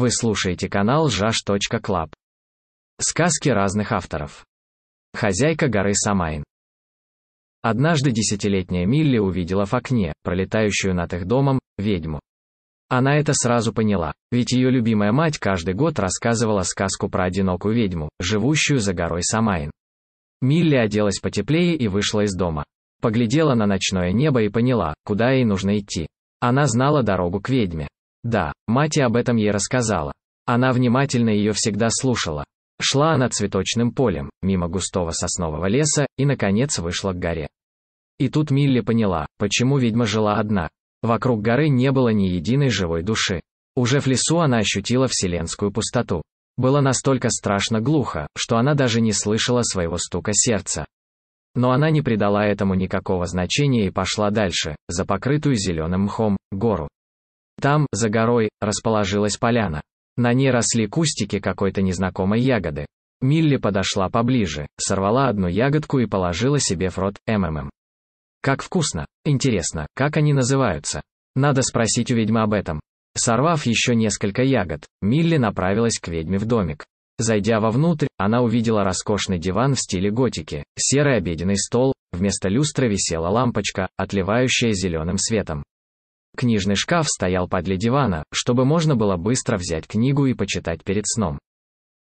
Вы слушаете канал jash.club. Сказки разных авторов. Хозяйка горы Самайн. Однажды десятилетняя Милли увидела в окне, пролетающую над их домом, ведьму. Она это сразу поняла, ведь ее любимая мать каждый год рассказывала сказку про одинокую ведьму, живущую за горой Самайн. Милли оделась потеплее и вышла из дома. Поглядела на ночное небо и поняла, куда ей нужно идти. Она знала дорогу к ведьме. Да, мать об этом ей рассказала. Она внимательно ее всегда слушала. Шла она цветочным полем, мимо густого соснового леса, и, наконец, вышла к горе. И тут Милли поняла, почему ведьма жила одна. Вокруг горы не было ни единой живой души. Уже в лесу она ощутила вселенскую пустоту. Было настолько страшно глухо, что она даже не слышала своего стука сердца. Но она не придала этому никакого значения и пошла дальше, за покрытую зеленым мхом, гору. Там, за горой, расположилась поляна. На ней росли кустики какой-то незнакомой ягоды. Милли подошла поближе, сорвала одну ягодку и положила себе в рот, МММ. Как вкусно. Интересно, как они называются? Надо спросить у ведьмы об этом. Сорвав еще несколько ягод, Милли направилась к ведьме в домик. Зайдя вовнутрь, она увидела роскошный диван в стиле готики, серый обеденный стол, вместо люстра висела лампочка, отливающая зеленым светом. Книжный шкаф стоял подле дивана, чтобы можно было быстро взять книгу и почитать перед сном.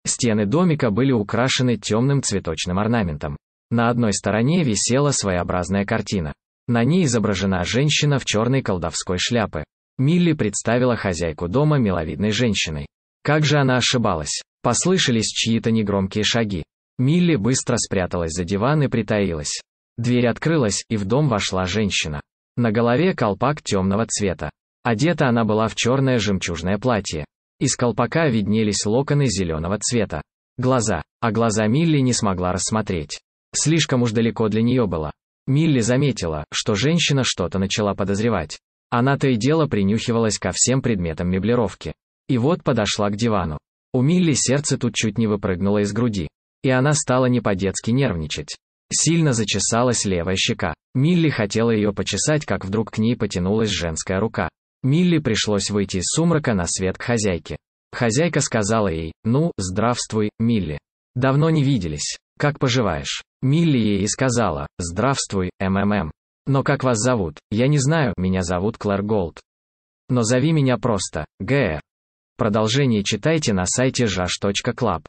Стены домика были украшены темным цветочным орнаментом. На одной стороне висела своеобразная картина. На ней изображена женщина в черной колдовской шляпе. Милли представила хозяйку дома миловидной женщиной. Как же она ошибалась. Послышались чьи-то негромкие шаги. Милли быстро спряталась за диван и притаилась. Дверь открылась, и в дом вошла женщина. На голове колпак темного цвета. Одета она была в черное жемчужное платье. Из колпака виднелись локоны зеленого цвета. Глаза. А глаза Милли не смогла рассмотреть. Слишком уж далеко для нее было. Милли заметила, что женщина что-то начала подозревать. Она то и дело принюхивалась ко всем предметам меблировки. И вот подошла к дивану. У Милли сердце тут чуть не выпрыгнуло из груди. И она стала не по-детски нервничать. Сильно зачесалась левая щека. Милли хотела ее почесать, как вдруг к ней потянулась женская рука. Милли пришлось выйти из сумрака на свет к хозяйке. Хозяйка сказала ей, «Ну, здравствуй, Милли. Давно не виделись. Как поживаешь?» Милли ей и сказала, «Здравствуй, МММ. Но как вас зовут? Я не знаю, меня зовут Клэр Голд. Но зови меня просто, ГР». Продолжение читайте на сайте jash.club.